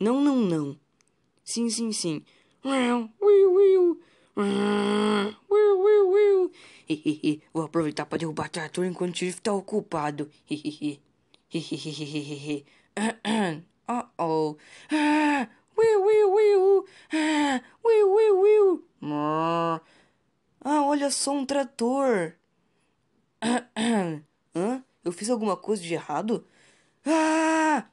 Não, não, não. Sim, sim, sim. Vou aproveitar para derrubar o trator enquanto o está ocupado. Uh oh. Ah, will, will, will. Ah, will, will, will. Ah, olha só um trator. Ah, ah. Hã? Eu fiz alguma coisa de errado? Ah!